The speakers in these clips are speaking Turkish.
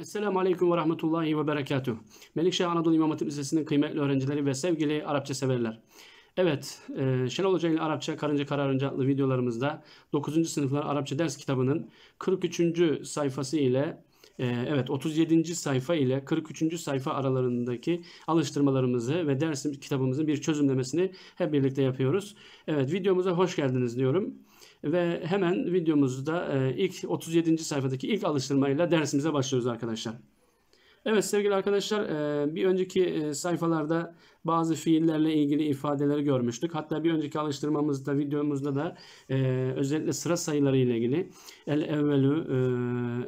Esselamu Aleyküm ve Rahmetullahi ve Berekatuhu. Melikşah Anadolu İmam Hatip Lisesi'nin kıymetli öğrencileri ve sevgili Arapça severler. Evet, e, Şenol Hoca ile Arapça Karınca Kararınca adlı videolarımızda 9. sınıflar Arapça ders kitabının 43. sayfası ile e, evet 37. sayfa ile 43. sayfa aralarındaki alıştırmalarımızı ve ders kitabımızın bir çözümlemesini hep birlikte yapıyoruz. Evet videomuza hoş geldiniz diyorum ve hemen videomuzda e, ilk 37. sayfadaki ilk alıştırmayla dersimize başlıyoruz arkadaşlar. Evet sevgili arkadaşlar e, bir önceki e, sayfalarda bazı fiillerle ilgili ifadeleri görmüştük. Hatta bir önceki alıştırmamızda videomuzda da e, özellikle sıra sayıları ile ilgili el evvelu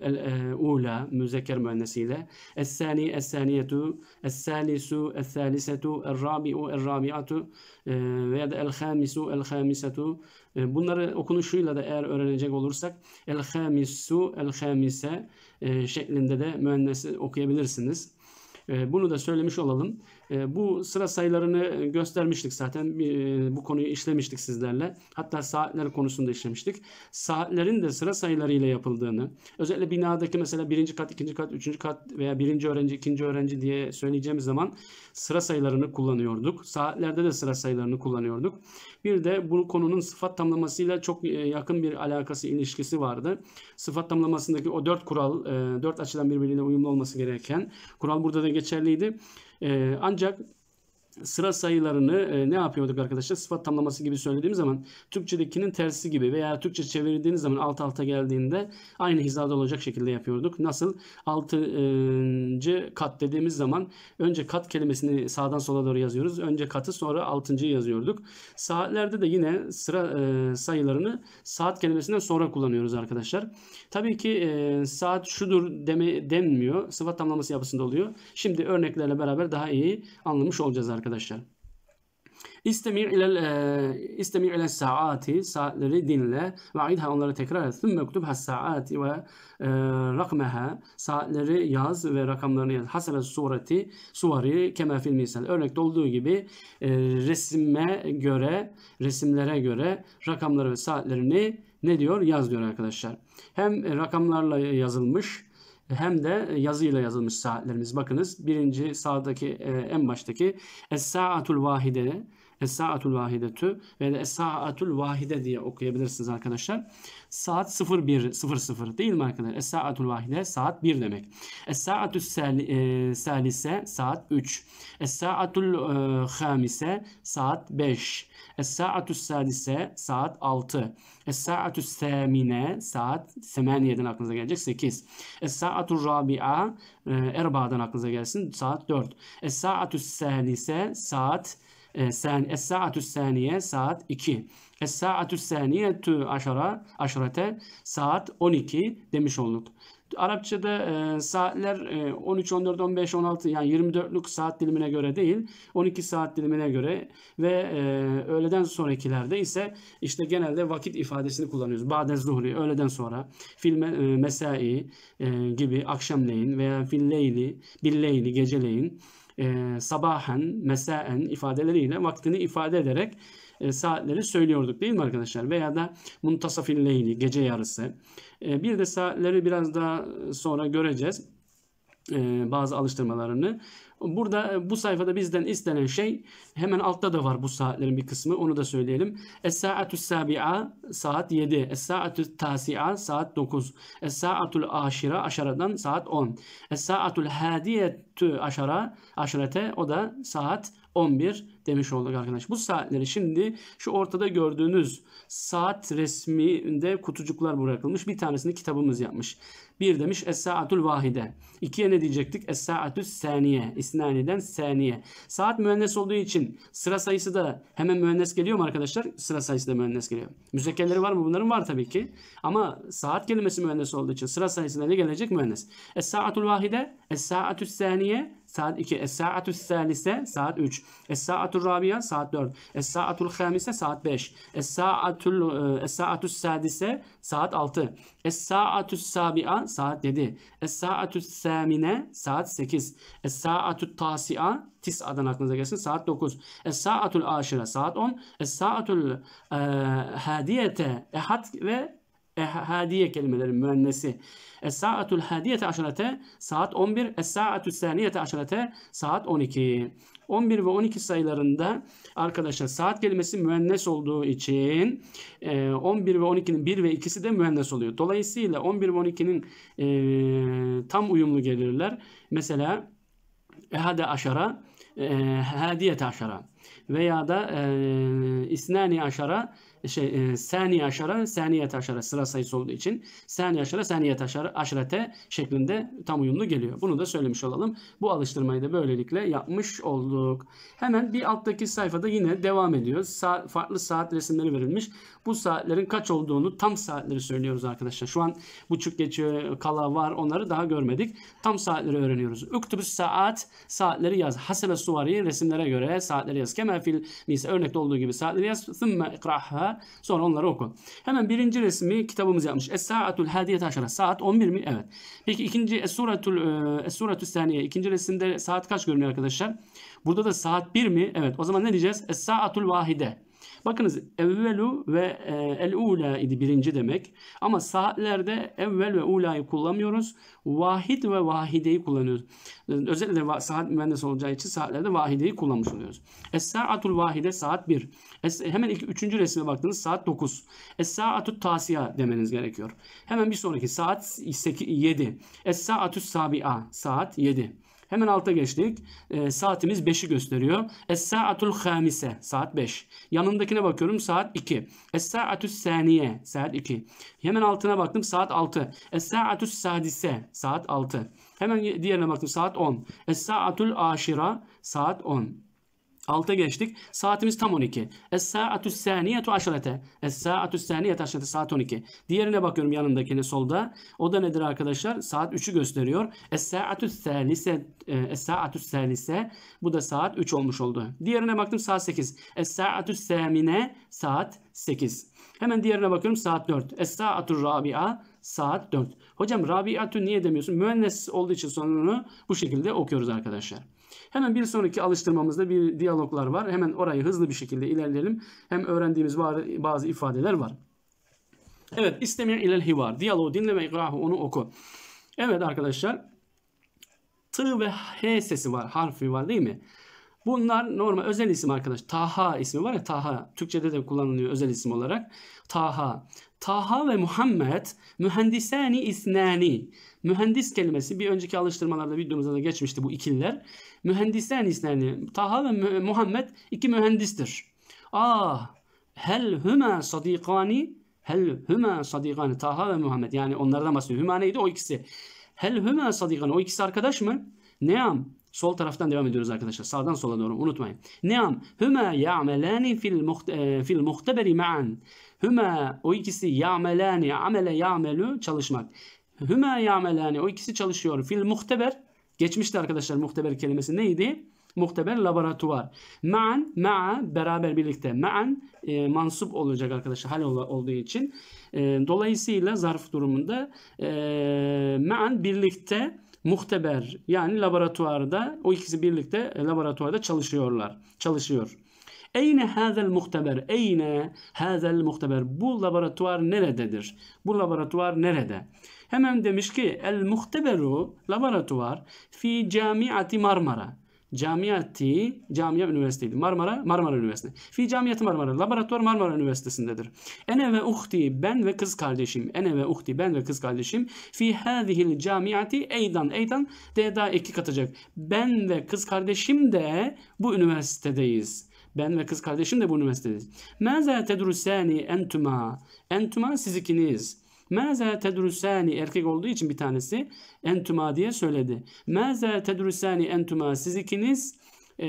e, el e, ula müzekker müennesiyle es sani es saniyetu es salisu es salisetu el rabiu el rabiatu e, veya da el hamisu el hamisetu e, bunları okunuşuyla da eğer öğrenecek olursak el hamisu el hamise e, şeklinde de müennesi okuyabilirsiniz. E, bunu da söylemiş olalım. E, bu sıra sayılarını e, göstermiştik zaten. E, bu konuyu işlemiştik sizlerle. Hatta saatler konusunda işlemiştik. Saatlerin de sıra sayılarıyla yapıldığını, özellikle binadaki mesela birinci kat, ikinci kat, üçüncü kat veya birinci öğrenci, ikinci öğrenci diye söyleyeceğimiz zaman sıra sayılarını kullanıyorduk. Saatlerde de sıra sayılarını kullanıyorduk. Bir de bu konunun sıfat tamlamasıyla çok yakın bir alakası, ilişkisi vardı. Sıfat tamlamasındaki o dört kural, dört açıdan birbiriyle uyumlu olması gereken kural burada da geçerliydi. Ee, ancak sıra sayılarını e, ne yapıyorduk arkadaşlar? Sıfat tamlaması gibi söylediğim zaman Türkçedekinin tersi gibi veya Türkçe çevirdiğiniz zaman alt alta geldiğinde aynı hizada olacak şekilde yapıyorduk. Nasıl? altıncı kat dediğimiz zaman önce kat kelimesini sağdan sola doğru yazıyoruz. Önce katı sonra altıncı'yı yazıyorduk. Saatlerde de yine sıra e, sayılarını saat kelimesinden sonra kullanıyoruz arkadaşlar. Tabii ki e, saat şudur deme, denmiyor. Sıfat tamlaması yapısında oluyor. Şimdi örneklerle beraber daha iyi anlamış olacağız arkadaşlar arkadaşlar. İstemir ile e, istemir ile saati saatleri dinle ve aidha onları tekrar et. Sümme kutub has saati ve e, rakmeha saatleri yaz ve rakamlarını yaz. Hasabe sureti suvari kema fil misal. Örnekte olduğu gibi e, resime göre, resimlere göre rakamları ve saatlerini ne diyor? Yaz diyor arkadaşlar. Hem rakamlarla yazılmış e, hem de e, yazıyla yazılmış saatlerimiz. Bakınız birinci sağdaki e, en baştaki Es Saatul Vahide Es-saatul vahidetü ve de es vahide diye okuyabilirsiniz arkadaşlar. Saat 01 00 değil mi arkadaşlar? Es-saatul vahide saat 1 demek. Es-saatü e, salise saat 3. Es-saatul e, hamise saat 5. Es-saatü sadise saat 6. Es-saatü semine saat 8'den aklınıza gelecek 8. es rabia e, erba'dan aklınıza gelsin saat 4. Es-saatü salise saat e, Es-saatü saniye saat 2. Es-saatü saniye tü aşara, aşarete saat 12 demiş olduk. Arapçada e, saatler e, 13, 14, 15, 16 yani 24'lük saat dilimine göre değil 12 saat dilimine göre ve e, öğleden sonrakilerde ise işte genelde vakit ifadesini kullanıyoruz. Bade zuhri öğleden sonra filme e, mesai e, gibi akşamleyin veya filleyli billeyli geceleyin e, sabahen, mesaen ifadeleriyle vaktini ifade ederek e, saatleri söylüyorduk değil mi arkadaşlar? Veya da muntasafil leyli, gece yarısı. E, bir de saatleri biraz daha sonra göreceğiz. E, bazı alıştırmalarını. Burada e, bu sayfada bizden istenen şey hemen altta da var bu saatlerin bir kısmı. Onu da söyleyelim. Es-saatü sabi'a saat 7. Es-saatü tasi'a saat 9. Es-saatul aşira aşaradan saat 10. Es-saatul hadiye tü aşara aşirete o da saat 11 demiş olduk arkadaş. Bu saatleri şimdi şu ortada gördüğünüz saat resminde kutucuklar bırakılmış. Bir tanesini kitabımız yapmış. Bir demiş Es-Saatul Vahide. İkiye ne diyecektik? Es-Saatul Saniye. İsnani'den Saniye. Saat müennes olduğu için sıra sayısı da hemen müennes geliyor mu arkadaşlar? Sıra sayısı da müennes geliyor. Müzekkerleri var mı? Bunların var tabii ki. Ama saat kelimesi müennes olduğu için sıra sayısı da ne gelecek? Müennes. Es-Saatul Vahide. Es-Saatul Saniye saniye saat 2. Es saatü salise saat 3. Es saatü rabiya saat 4. Es saatül hamise saat 5. Es saatül e, sadise saat 6. Es saatü sabia saat 7. Es saatü samine saat 8. Es saatü tasia tis'adan aklınıza gelsin saat 9. Es saatül aşire saat 10. Es saatül e, hadiyete ehad ve hadiye kelimelerin müennesi. Es saatul hadiyete aşarete saat 11. Es saatü saniyete aşarete saat 12. 11 ve 12 sayılarında arkadaşlar saat kelimesi müennes olduğu için 11 e, ve 12'nin 1 ve 2'si de müennes oluyor. Dolayısıyla 11 ve 12'nin e, tam uyumlu gelirler. Mesela ehade aşara e, hadiyete aşara veya da isnani aşara şey e, saniye aşara, saniye aşara sıra sayısı olduğu için saniye aşara, saniye aşara, aşirete şeklinde tam uyumlu geliyor. Bunu da söylemiş olalım. Bu alıştırmayı da böylelikle yapmış olduk. Hemen bir alttaki sayfada yine devam ediyor. Sa farklı saat resimleri verilmiş. Bu saatlerin kaç olduğunu tam saatleri söylüyoruz arkadaşlar. Şu an buçuk geçiyor, kala var onları daha görmedik. Tam saatleri öğreniyoruz. Üktübüs saat, saatleri yaz. Hasebe suvari resimlere göre saatleri yaz. Kemal fil nise örnekte olduğu gibi saatleri yaz. Thümme ikraha. Sonra onları oku. Hemen birinci resmi kitabımız yapmış. Es saatul hadiyete aşara. Saat 11 mi? Evet. Peki ikinci es suratul es suratü saniye. İkinci resimde saat kaç görünüyor arkadaşlar? Burada da saat 1 mi? Evet. O zaman ne diyeceğiz? Es saatul vahide. Bakınız evvelu ve e, el ula idi birinci demek. Ama saatlerde evvel ve ula'yı kullanmıyoruz. Vahid ve vahideyi kullanıyoruz. Özellikle saat mühendis olacağı için saatlerde vahideyi kullanmış oluyoruz. Es saatul vahide saat 1. Es, hemen iki, üçüncü resme baktınız saat 9. Es saatut tasiya demeniz gerekiyor. Hemen bir sonraki saat 8, 7. Es saatut sabia saat 7. Hemen alta geçtik. E, saatimiz 5'i gösteriyor. Es-sa'atul hamise. Saat 5. Yanındakine bakıyorum. Saat 2. Es-sa'atus saniye. Saat 2. Hemen altına baktım. Saat 6. Es-sa'atus sadise. Saat 6. Hemen diğerine baktım. Saat 10. Es-sa'atul aşira. Saat 10. 6'a geçtik. Saatimiz tam 12. Es saatü saniyetu aşarete. Es saatü saniyetu aşarete. Saat 12. Diğerine bakıyorum yanındakine solda. O da nedir arkadaşlar? Saat 3'ü gösteriyor. Es saatü salise. Es saatü salise. Bu da saat 3 olmuş oldu. Diğerine baktım saat 8. Es saatü samine. Saat 8. Hemen diğerine bakıyorum saat 4. Es saatü rabia saat 4. Hocam rabiatü niye demiyorsun? Müennes olduğu için sonunu bu şekilde okuyoruz arkadaşlar. Hemen bir sonraki alıştırmamızda bir diyaloglar var. Hemen orayı hızlı bir şekilde ilerleyelim. Hem öğrendiğimiz bazı ifadeler var. Evet istemi ilel hivar. Diyaloğu dinle ve ikrahu onu oku. Evet arkadaşlar. T ve H sesi var. Harfi var değil mi? Bunlar normal özel isim arkadaş. Taha ismi var ya Taha. Türkçede de kullanılıyor özel isim olarak. Taha. Taha ve Muhammed mühendisani isnani. Mühendis kelimesi bir önceki alıştırmalarda videomuzda da geçmişti bu ikililer. Mühendisani isnani. Taha ve Muhammed iki mühendistir. Ah hel hüma sadikani hel hüma sadikani Taha ve Muhammed yani onlardan bahsediyor. Hüma neydi o ikisi. Hel hüma sadikani o ikisi arkadaş mı? Neam Sol taraftan devam ediyoruz arkadaşlar. Sağdan sola doğru unutmayın. Neam hüma ya'melani e, fil muhteberi ma'an. Hüme o ikisi yamelani amele yamelu çalışmak. Hüme yamelani o ikisi çalışıyor. Fil muhteber geçmişti arkadaşlar muhteber kelimesi neydi? Muhteber laboratuvar. Ma'an ma'a beraber birlikte. Ma'an e, mansup olacak arkadaşlar hal olduğu için. E, dolayısıyla zarf durumunda e, ma'an birlikte muhteber yani laboratuvarda o ikisi birlikte laboratuvarda çalışıyorlar. Çalışıyor. Eyne hazel muhteber? Eyne hazel muhteber? Bu laboratuvar nerededir? Bu laboratuvar nerede? Hemen demiş ki el muhteberu laboratuvar fi camiati Marmara. Camiati, Camia Üniversitesi Marmara, Marmara Üniversitesi. Fi Camiyeti Marmara, laboratuvar Marmara Üniversitesi'ndedir. Ene ve uhti, ben ve kız kardeşim. Ene ve uhti, ben ve kız kardeşim. Fi hadihil camiati eydan. Eydan de daha iki katacak. Ben ve kız kardeşim de bu üniversitedeyiz. Ben ve kız kardeşim de bu üniversitedeyiz. Mâzâ tedrusâni entuma. Entuma siz ikiniz. Mâzâ tedrusâni erkek olduğu için bir tanesi entuma diye söyledi. Mâzâ tedrusâni entuma siz ikiniz e,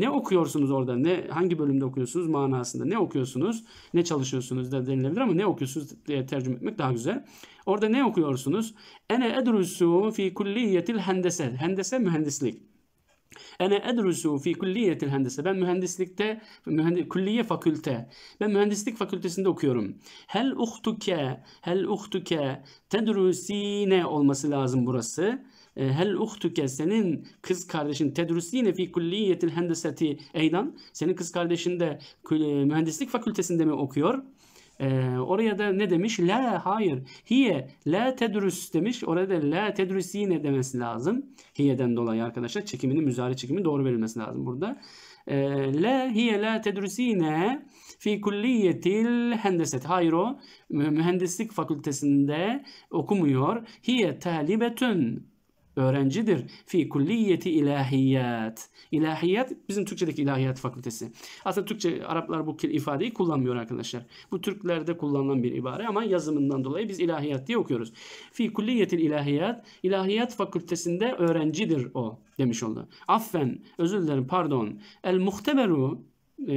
ne okuyorsunuz orada? Ne hangi bölümde okuyorsunuz manasında? Ne okuyorsunuz? Ne çalışıyorsunuz da denilebilir ama ne okuyorsunuz diye tercüme etmek daha güzel. Orada ne okuyorsunuz? Ene edrusu fi kulliyetil hendese. Hendese mühendislik. Ene edrusu fi külliyetil hendese. Ben mühendislikte, mühendis, külliye fakülte. Ben mühendislik fakültesinde okuyorum. Hel uhtuke, hel uhtuke tedrusine olması lazım burası. E, hel uhtuke senin kız kardeşin tedrusine fi külliyetil hendeseti eydan. Senin kız kardeşin de mühendislik fakültesinde mi okuyor? E, oraya da ne demiş? La hayır. Hiye la tedrüs demiş. Orada la tedrüs ne demesi lazım. Hiye'den dolayı arkadaşlar çekimini müzari çekimi doğru verilmesi lazım burada. E, la hiye la tedrüsine fi kulliyetil hendeset. Hayır o mühendislik fakültesinde okumuyor. Hiye talibetün öğrencidir. Fi kulliyeti ilahiyat. İlahiyat bizim Türkçedeki ilahiyat fakültesi. Aslında Türkçe Araplar bu ifadeyi kullanmıyor arkadaşlar. Bu Türklerde kullanılan bir ibare ama yazımından dolayı biz ilahiyat diye okuyoruz. Fi kulliyeti ilahiyat. İlahiyat fakültesinde öğrencidir o demiş oldu. Affen özür dilerim pardon. El muhteberu ee,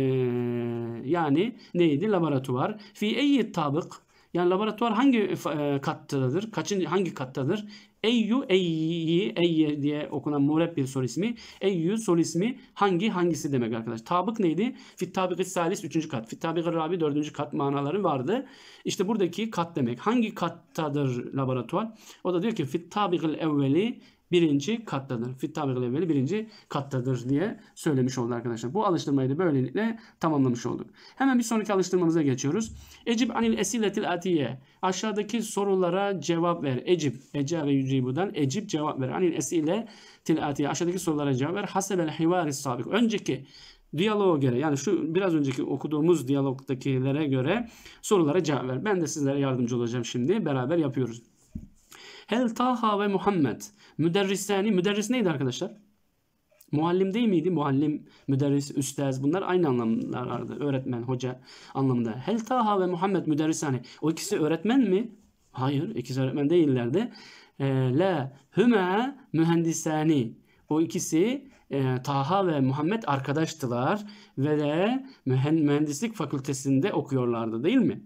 yani neydi laboratuvar fi eyyi tabık yani laboratuvar hangi e, kattadır? Kaçın hangi kattadır? Eyyu, eyyi, eyye diye okunan murebbir soru ismi. Eyyu soru ismi hangi hangisi demek arkadaşlar. Tabık neydi? Fit tabiki salis 3. kat. Fit tabiki rabi 4. kat manaları vardı. İşte buradaki kat demek. Hangi kattadır laboratuvar? O da diyor ki fit tabikil evveli birinci kattadır. Fit tabir evveli birinci kattadır diye söylemiş oldu arkadaşlar. Bu alıştırmayı da böylelikle tamamlamış olduk. Hemen bir sonraki alıştırmamıza geçiyoruz. Ecib anil esiletil atiye. Aşağıdaki sorulara cevap ver. Ecib. Ece ve yücibudan. Ecib cevap ver. Anil esile til atiye. Aşağıdaki sorulara cevap ver. Hasebel hivaris sabik. Önceki diyaloğa göre yani şu biraz önceki okuduğumuz diyalogdakilere göre sorulara cevap ver. Ben de sizlere yardımcı olacağım şimdi. Beraber yapıyoruz. Hel Taha ve Muhammed. Müderrisani. Müderris neydi arkadaşlar? Muallim değil miydi? Muallim, müderris, üstez bunlar aynı anlamlardı. Öğretmen, hoca anlamında. Hel Taha ve Muhammed müderrisani. O ikisi öğretmen mi? Hayır, ikisi öğretmen değillerdi. E, la hüme mühendisani. O ikisi e, Taha ve Muhammed arkadaştılar ve de mühendislik fakültesinde okuyorlardı değil mi?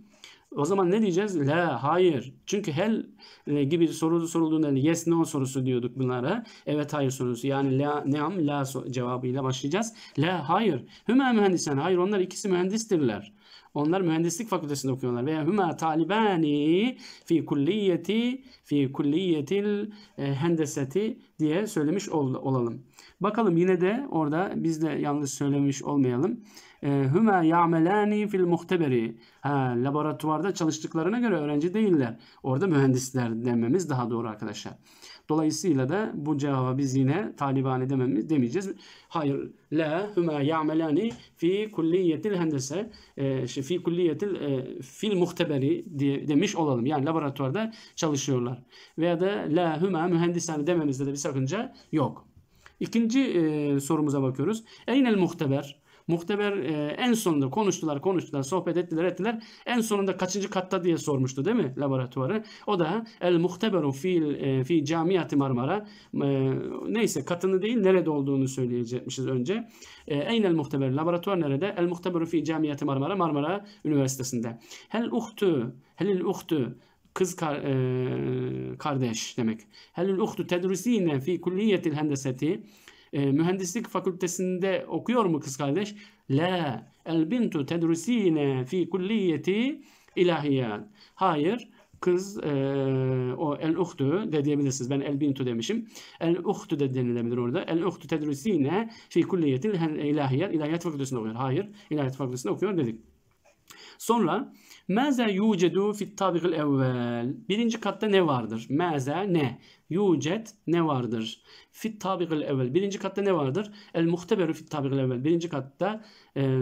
O zaman ne diyeceğiz? La, hayır. Çünkü hel e, gibi soru sorulduğunda hani yes, no sorusu diyorduk bunlara. Evet, hayır sorusu. Yani la, neam, la cevabıyla başlayacağız. La, hayır. Hüme mühendisen. Hayır, onlar ikisi mühendistirler. Onlar mühendislik fakültesinde okuyorlar. Veya huma talibani fi kulliyeti fi kulliyetil e, hendeseti diye söylemiş ol, olalım. Bakalım yine de orada biz de yanlış söylemiş olmayalım. E, hüma ya'melani fil muhteberi. laboratuvarda çalıştıklarına göre öğrenci değiller. Orada mühendisler dememiz daha doğru arkadaşlar. Dolayısıyla da bu cevaba biz yine Taliban dememiz demeyeceğiz. Hayır. La huma ya'melani fi kulliyetil hendese e, fi kulliyetil e, fil muhteberi diye demiş olalım. Yani laboratuvarda çalışıyorlar. Veya da la huma mühendisani dememizde de bir sakınca yok. İkinci e, sorumuza bakıyoruz. Eynel muhteber? Muhteber e, en sonunda konuştular konuştular sohbet ettiler ettiler. En sonunda kaçıncı katta diye sormuştu değil mi laboratuvarı? O da el muhteberu fil e, fi camiyati Marmara e, neyse katını değil nerede olduğunu söyleyecekmişiz önce. E, Eynel muhteber laboratuvar nerede? El muhteberu fi camiyati Marmara Marmara Üniversitesi'nde. Hel uhtu helil uhtu kız kar, e, kardeş demek. Helül uhtu tedrisine fi kulliyetil hendeseti e, mühendislik fakültesinde okuyor mu kız kardeş? La. El bintu tedrusine fi kulliyeti ilahiyat. Hayır. Kız e, o el uhtu de diyebilirsiniz. Ben el bintu demişim. El uhtu de denilebilir orada. El uhtu tedrusine fi kulliyeti ilahiyat. İlahiyat fakültesinde okuyor. Hayır. İlahiyat fakültesinde okuyor dedik. Sonra Meze yucedu fit tabikil evvel. Birinci katta ne vardır? Meze ne? Yucet ne vardır? Fit tabikil evvel. Birinci katta ne vardır? El muhteberu fit tabikil evvel. Birinci katta e, e,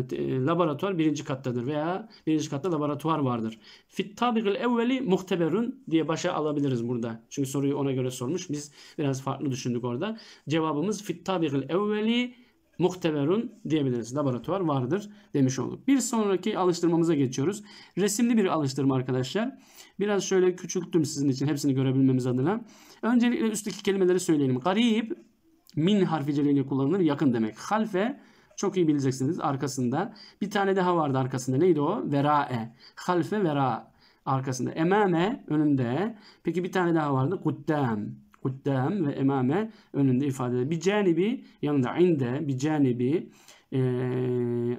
laboratuvar birinci kattadır veya birinci katta laboratuvar vardır. Fit tabikil evveli muhteberun diye başa alabiliriz burada. Çünkü soruyu ona göre sormuş. Biz biraz farklı düşündük orada. Cevabımız fit tabikil evveli muhteberun diyebiliriz. Laboratuvar vardır demiş olduk. Bir sonraki alıştırmamıza geçiyoruz. Resimli bir alıştırma arkadaşlar. Biraz şöyle küçülttüm sizin için hepsini görebilmemiz adına. Öncelikle üstteki kelimeleri söyleyelim. Garip min harfi celeriyle kullanılır. Yakın demek. Halfe çok iyi bileceksiniz arkasında. Bir tane daha vardı arkasında. Neydi o? Verae. Halfe vera arkasında. Emame önünde. Peki bir tane daha vardı. Kuddam. Kuddam ve emame önünde ifade edilir. Bir canibi yanında inde bir canibi e,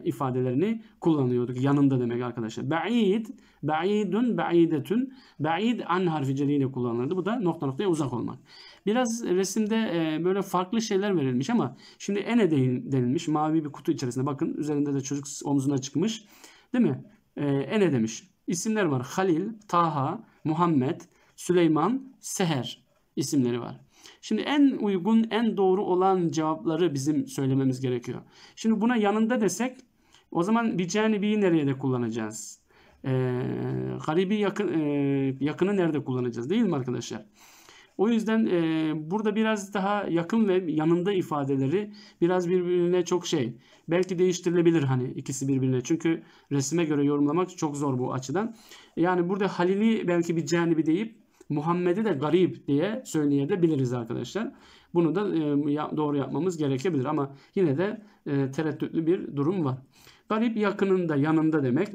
ifadelerini kullanıyorduk. Yanında demek arkadaşlar. Ba'id, ba'idun, ba'idetun. Ba'id an harfi celiyle kullanılırdı. Bu da nokta noktaya uzak olmak. Biraz resimde e, böyle farklı şeyler verilmiş ama şimdi ene denilmiş. Mavi bir kutu içerisinde bakın üzerinde de çocuk omzuna çıkmış. Değil mi? E, ene demiş. İsimler var. Halil, Taha, Muhammed, Süleyman, Seher isimleri var. Şimdi en uygun, en doğru olan cevapları bizim söylememiz gerekiyor. Şimdi buna yanında desek o zaman bir canibiyi nereye de kullanacağız? Ee, garibi yakın, e, yakını nerede kullanacağız değil mi arkadaşlar? O yüzden e, burada biraz daha yakın ve yanında ifadeleri biraz birbirine çok şey. Belki değiştirilebilir hani ikisi birbirine. Çünkü resime göre yorumlamak çok zor bu açıdan. Yani burada Halil'i belki bir canibi deyip Muhammed'i de garip diye söyleyebiliriz arkadaşlar. Bunu da e, doğru yapmamız gerekebilir ama yine de e, tereddütlü bir durum var. Garip yakınında yanında demek.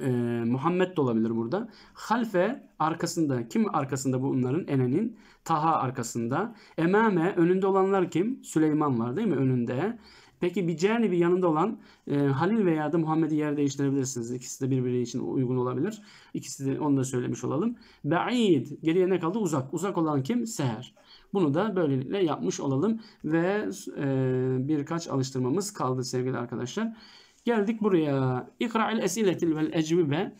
E, Muhammed de olabilir burada. Halfe arkasında. Kim arkasında bunların? Ene'nin. Taha arkasında. Emame önünde olanlar kim? Süleyman var değil mi önünde? Peki bir bir yanında olan e, Halil veya da Muhammed'i yer değiştirebilirsiniz. İkisi de birbiri için uygun olabilir. İkisi de onu da söylemiş olalım. Ba'id geriye ne kaldı? Uzak. Uzak olan kim? Seher. Bunu da böylelikle yapmış olalım ve e, birkaç alıştırmamız kaldı sevgili arkadaşlar. Geldik buraya. İkra'il esiletil vel ecvibe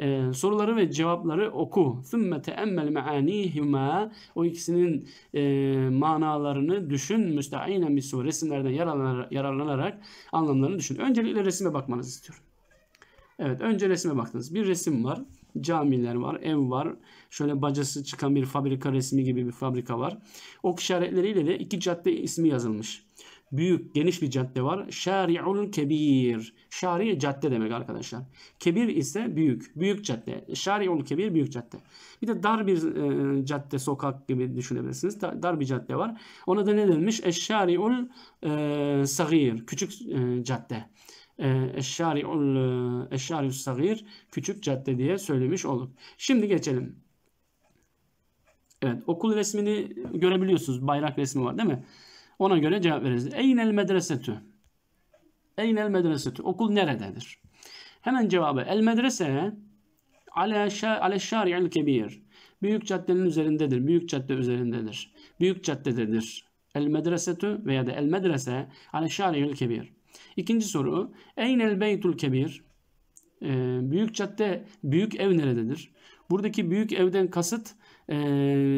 e, soruları ve cevapları oku. ثُمَّ تَأَمَّلْ مَعَانِيهِمَا O ikisinin e, manalarını düşün. Müsteaynen bir resimlerden yararlanarak, yararlanarak anlamlarını düşün. Öncelikle resime bakmanızı istiyorum. Evet önce resme baktınız. Bir resim var. Camiler var, ev var. Şöyle bacası çıkan bir fabrika resmi gibi bir fabrika var. Ok işaretleriyle de iki cadde ismi yazılmış büyük, geniş bir cadde var. Şari'ul kebir. Şari cadde demek arkadaşlar. Kebir ise büyük, büyük cadde. Şari'ul kebir büyük cadde. Bir de dar bir e, cadde, sokak gibi düşünebilirsiniz. Da, dar bir cadde var. Ona da ne denilmiş? Eşşari'ul e, sagir. Küçük e, cadde. E, Eşşari'ul Eşşari'ul sagir. Küçük cadde diye söylemiş olduk. Şimdi geçelim. Evet okul resmini görebiliyorsunuz. Bayrak resmi var değil mi? Ona göre cevap veririz. Eynel medresetü. Eynel medresetü. Okul nerededir? Hemen cevabı. El medrese ale, şa, şari'il kebir. Büyük caddenin üzerindedir. Büyük cadde üzerindedir. Büyük caddededir. El medresetü veya da el medrese ale şari'il kebir. İkinci soru. Eynel beytul kebir. Ee, büyük cadde, büyük ev nerededir? Buradaki büyük evden kasıt e,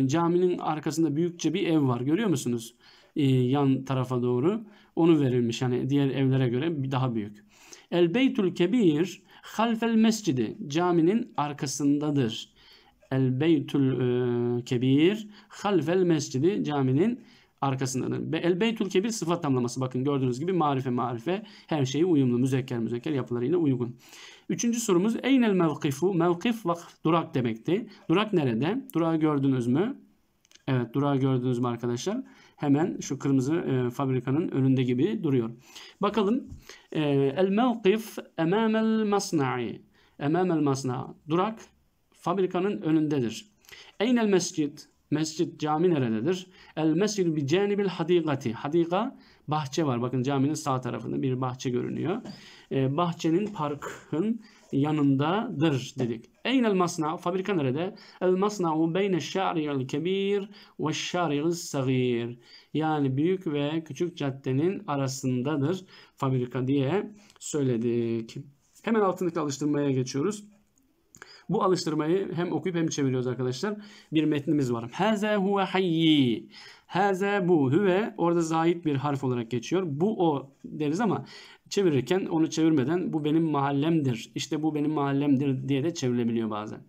caminin arkasında büyükçe bir ev var. Görüyor musunuz? E, yan tarafa doğru onu verilmiş. Yani diğer evlere göre daha büyük. El Beytül Kebir halfel mescidi caminin arkasındadır. El Beytül e, Kebir halfel mescidi caminin arkasındadır. El Beytül Kebir sıfat tamlaması. Bakın gördüğünüz gibi marife marife her şeyi uyumlu. Müzekker müzekker yapılarıyla uygun. Üçüncü sorumuz Eynel mevkifu? Mevkif vak durak demekti. Durak nerede? Durağı gördünüz mü? Evet durağı gördünüz mü arkadaşlar? Hemen şu kırmızı e, fabrikanın önünde gibi duruyor. Bakalım. E, el mevkif emamel masna'i. Emamel masna. Durak fabrikanın önündedir. el mescid. Mescid cami nerededir? El mescidu bi canibil hadikati. Hadika bahçe var. Bakın caminin sağ tarafında bir bahçe görünüyor. E, bahçenin parkın yanındadır dedik. Eynel masna? Fabrika nerede? El masna'u beyne şari'il kebir ve şari'il sagir. Yani büyük ve küçük caddenin arasındadır fabrika diye söyledik. Hemen altındaki alıştırmaya geçiyoruz. Bu alıştırmayı hem okuyup hem çeviriyoruz arkadaşlar. Bir metnimiz var. Heze huve hayyi. Heze bu hüve orada zahit bir harf olarak geçiyor. Bu o deriz ama çevirirken onu çevirmeden bu benim mahallemdir. İşte bu benim mahallemdir diye de çevrilebiliyor bazen.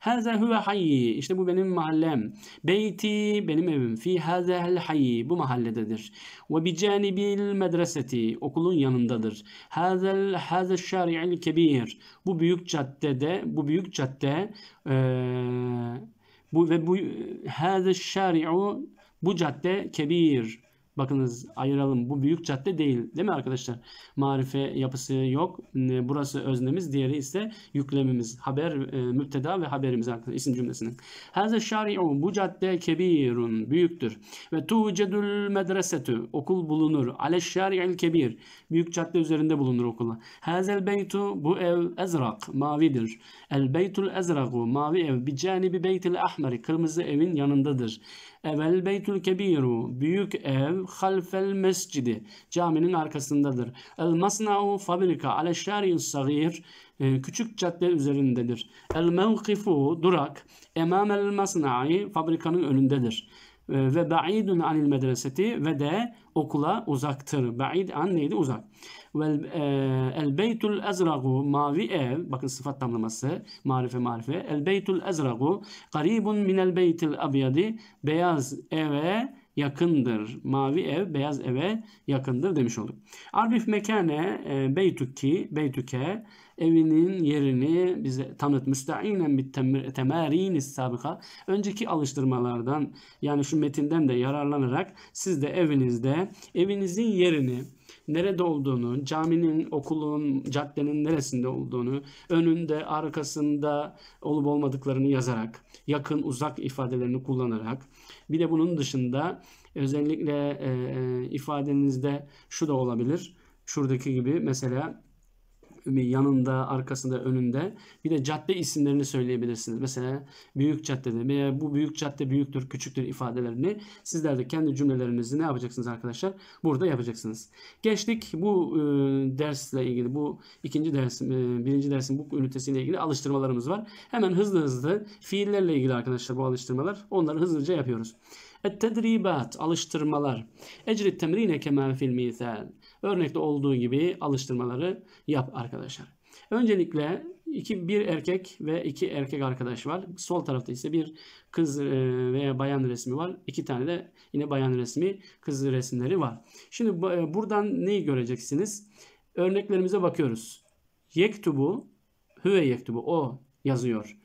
Heze huve hayi. İşte bu benim mahallem. Beyti benim evim. Fi hazehel hayi Bu mahallededir. Ve bi canibil medreseti. Okulun yanındadır. Hazel hazel şari'il kebir. Bu büyük caddede, bu büyük cadde ee, bu ve bu hazel şari'u bu cadde kebir. Bakınız ayıralım. Bu büyük cadde değil. Değil mi arkadaşlar? Marife yapısı yok. Ee, burası öznemiz. Diğeri ise yüklemimiz. Haber, e, müpteda ve haberimiz arkadaşlar. isim cümlesinin. Haze şari'u. Bu cadde kebirun. Büyüktür. Ve tucedül medresetü. Okul bulunur. Ale şari'il kebir. Büyük cadde üzerinde bulunur okula. Hazel beytu. Bu ev ezrak. Mavidir. El beytul ezraku. Mavi ev. Bicanibi beytil ahmeri. Kırmızı evin yanındadır. Evel beytül kebiru. Büyük ev halfel mescidi. Caminin arkasındadır. El masna'u fabrika ale şarin sagir. E, küçük cadde üzerindedir. El mevkifu durak. Emam el masna'i fabrikanın önündedir e, ve ba'idun anil medreseti ve de okula uzaktır. Ba'id an neydi? Uzak. Vel e, el beytul ezragu mavi ev bakın sıfat tamlaması marife marife el beytul ezragu garibun minel beytil Abiyadi, beyaz eve yakındır. Mavi ev beyaz eve yakındır demiş olduk. Arif mekane e, beytuki beytuke evinin yerini bize tanıt. Müstainen bit temarinis sabıka. Önceki alıştırmalardan yani şu metinden de yararlanarak siz de evinizde evinizin yerini nerede olduğunu, caminin, okulun, caddenin neresinde olduğunu, önünde, arkasında olup olmadıklarını yazarak, yakın, uzak ifadelerini kullanarak, bir de bunun dışında özellikle e, e, ifadenizde şu da olabilir, şuradaki gibi mesela yanında, arkasında, önünde. Bir de cadde isimlerini söyleyebilirsiniz. Mesela büyük caddede veya bu büyük cadde büyüktür, küçüktür ifadelerini sizler de kendi cümlelerinizi ne yapacaksınız arkadaşlar? Burada yapacaksınız. Geçtik bu e, dersle ilgili bu ikinci dersim, e, birinci dersin bu ünitesiyle ilgili alıştırmalarımız var. Hemen hızlı hızlı fiillerle ilgili arkadaşlar bu alıştırmalar. Onları hızlıca yapıyoruz. Et-tedribat alıştırmalar. Ecrit temrine kema fil misal. Örnekte olduğu gibi alıştırmaları yap arkadaşlar. Öncelikle iki, bir erkek ve iki erkek arkadaş var. Sol tarafta ise bir kız e, veya bayan resmi var. İki tane de yine bayan resmi, kız resimleri var. Şimdi e, buradan neyi göreceksiniz? Örneklerimize bakıyoruz. Yektubu, hüve yektubu, o yazıyor.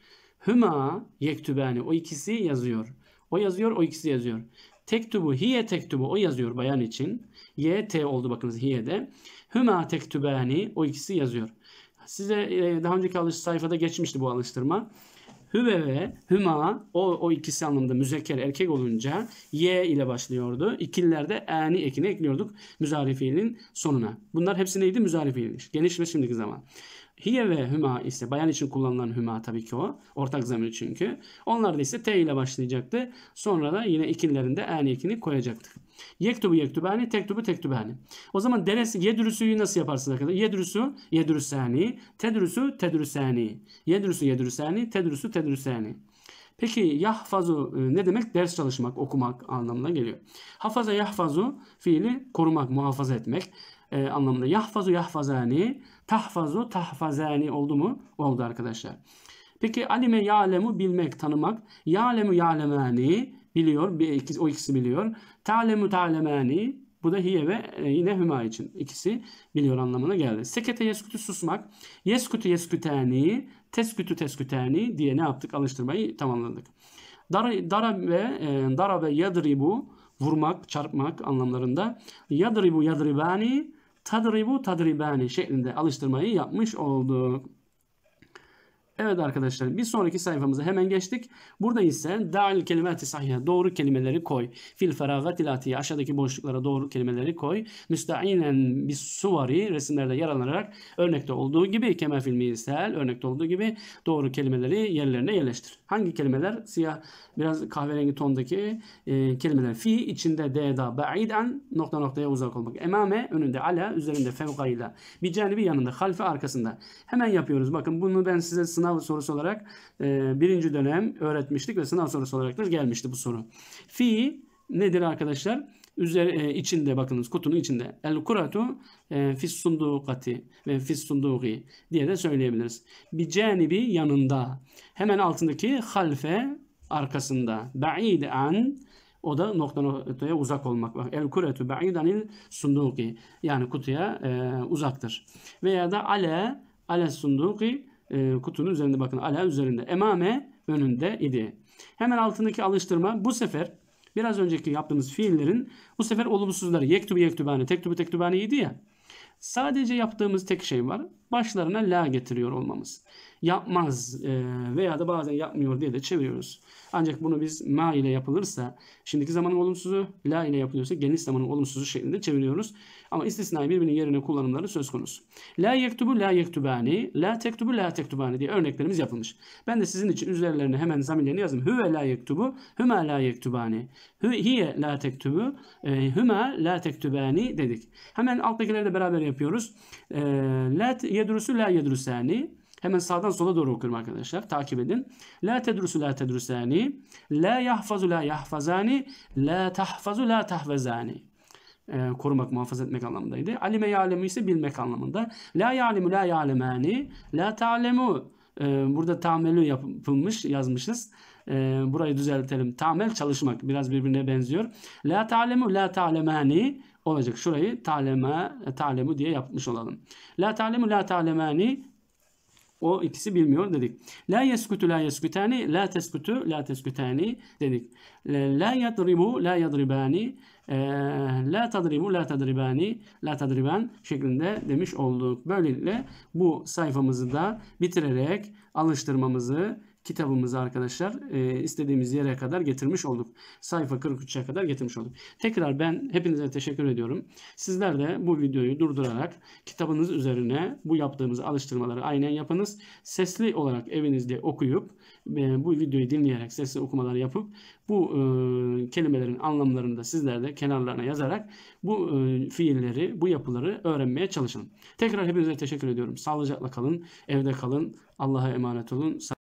Hüma yektübani, o ikisi yazıyor. O yazıyor, o ikisi yazıyor. Tektubu, hiye tektubu o yazıyor bayan için. Y, T oldu bakınız hiye hiye'de. Hüma tektübani o ikisi yazıyor. Size e, daha önceki alış sayfada geçmişti bu alıştırma. Hüve ve hüma o, o ikisi anlamında müzekker erkek olunca y ile başlıyordu. İkillerde ani ekini ekliyorduk müzari fiilin sonuna. Bunlar hepsi neydi? Müzari fiilmiş. Genişle şimdiki zaman. Hiye ve hüma ise bayan için kullanılan hüma tabii ki o. Ortak zamir çünkü. Onlar da ise T ile başlayacaktı. Sonra da yine ikillerinde en ikini koyacaktık. Yektubu yektubani, tektubu tektubani. O zaman deres, yedrüsüyü nasıl yaparsınız arkadaşlar? Yedrüsü, yedrüsani, tedrüsü, tedrüsani. Yedrüsü, yedrüsani, tedrüsü, tedrüsani. Peki yahfazu e, ne demek? Ders çalışmak, okumak anlamına geliyor. Hafaza yahfazu fiili korumak, muhafaza etmek e, anlamında. Yahfazu yahfazani Tahfazu tahfazani oldu mu? Oldu arkadaşlar. Peki alime ya'lemu bilmek, tanımak. Ya'lemu ya'lemani biliyor. Bir, ikisi, o ikisi biliyor. Ta'lemu ta'lemani bu da hiye ve e, yine hüma için. ikisi biliyor anlamına geldi. Sekete yeskütü susmak. Yeskutu yeskutani, teskütü teskütani diye ne yaptık? Alıştırmayı tamamladık. Dar, dara ve e, dara ve yadribu vurmak, çarpmak anlamlarında. Yadribu yadribani tadribu tadribani şeklinde alıştırmayı yapmış olduk. Evet arkadaşlar bir sonraki sayfamıza hemen geçtik. Burada ise da'il kelimati sahiha doğru kelimeleri koy. Fil feragatil atiye aşağıdaki boşluklara doğru kelimeleri koy. Müstainen bis suvari resimlerde yer alarak örnekte olduğu gibi kemer filmi istel örnekte olduğu gibi doğru kelimeleri yerlerine yerleştir. Hangi kelimeler? Siyah biraz kahverengi tondaki e, kelimeler. Fi içinde de da ba'iden nokta noktaya uzak olmak. Emame önünde ala üzerinde fevkayla. Bir canibi yanında halfe arkasında. Hemen yapıyoruz. Bakın bunu ben size sınıf sınav sorusu olarak e, birinci dönem öğretmiştik ve sınav sorusu olarak da gelmişti bu soru. Fi nedir arkadaşlar? Üzeri, e, içinde bakınız kutunun içinde. El kuratu e, fis sundukati ve fis sunduki diye de söyleyebiliriz. Bir canibi yanında. Hemen altındaki halfe arkasında. Ba'id an o da nokta noktaya uzak olmak. Bak, el kuretu ba'idanil sunduki. Yani kutuya e, uzaktır. Veya da ale ale sunduki e, kutunun üzerinde bakın ala üzerinde emame önünde idi. Hemen altındaki alıştırma bu sefer biraz önceki yaptığımız fiillerin bu sefer olumsuzları yektubu yektubane tektubu tektubaneydi ya. Sadece yaptığımız tek şey var başlarına la getiriyor olmamız. Yapmaz e, veya da bazen yapmıyor diye de çeviriyoruz. Ancak bunu biz ma ile yapılırsa şimdiki zamanın olumsuzu la ile yapılıyorsa geniş zamanın olumsuzu şeklinde çeviriyoruz. Ama istisnai birbirinin yerine kullanımları söz konusu. La yektubu la yektubani, la tektubu la tektubani diye örneklerimiz yapılmış. Ben de sizin için üzerlerine hemen zamirlerini yazdım. Hüve la yektubu, hüma la yektubani, hü, hiye la tektubu, e, hüma la tektubani dedik. Hemen alttakileri de beraber yapıyoruz. E, yedrusu la yedrusani. Hemen sağdan sola doğru okuyorum arkadaşlar. Takip edin. La tedrusu la tedrusani. La yahfazu la yahfazani. La tahfazu la tahvezani E, ee, korumak, muhafaza etmek anlamındaydı. Alime ya'lemu ise bilmek anlamında. La ya'lemu la ya'lemani. La ta'lemu. E, burada tamelü yapılmış, yazmışız. E, burayı düzeltelim. Tamel çalışmak. Biraz birbirine benziyor. La ta'lemu la ta'lemani olacak. Şurayı taleme, e, talemu diye yapmış olalım. La talemu la talemani o ikisi bilmiyor dedik. La yeskutu la yeskutani, la teskutu la teskutani dedik. E, la yadribu la yadribani, e, la tadribu la tadribani, la tadriban şeklinde demiş olduk. Böylelikle bu sayfamızı da bitirerek alıştırmamızı kitabımızı arkadaşlar e, istediğimiz yere kadar getirmiş olduk. Sayfa 43'e kadar getirmiş olduk. Tekrar ben hepinize teşekkür ediyorum. Sizler de bu videoyu durdurarak kitabınız üzerine bu yaptığımız alıştırmaları aynen yapınız. Sesli olarak evinizde okuyup e, bu videoyu dinleyerek sesli okumalar yapıp bu e, kelimelerin anlamlarını da sizler de kenarlarına yazarak bu e, fiilleri, bu yapıları öğrenmeye çalışın. Tekrar hepinize teşekkür ediyorum. Sağlıcakla kalın, evde kalın, Allah'a emanet olun.